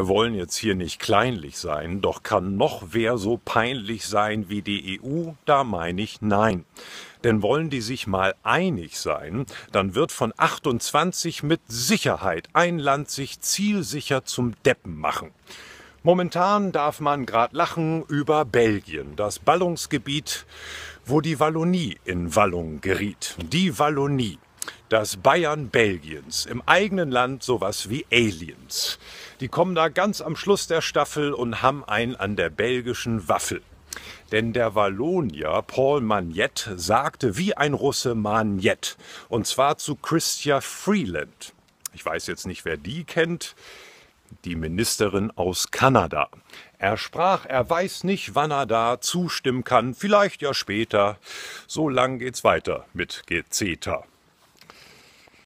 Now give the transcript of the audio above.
Wir wollen jetzt hier nicht kleinlich sein, doch kann noch wer so peinlich sein wie die EU? Da meine ich nein. Denn wollen die sich mal einig sein, dann wird von 28 mit Sicherheit ein Land sich zielsicher zum Deppen machen. Momentan darf man gerade lachen über Belgien, das Ballungsgebiet, wo die Wallonie in Wallung geriet. Die Wallonie das Bayern Belgiens, im eigenen Land sowas wie Aliens. Die kommen da ganz am Schluss der Staffel und haben einen an der belgischen Waffel. Denn der Wallonier Paul Magnet sagte wie ein Russe Magnet, und zwar zu Christian Freeland. Ich weiß jetzt nicht, wer die kennt die Ministerin aus Kanada. Er sprach, er weiß nicht, wann er da zustimmen kann, vielleicht ja später. So lang geht's weiter mit Gezeter.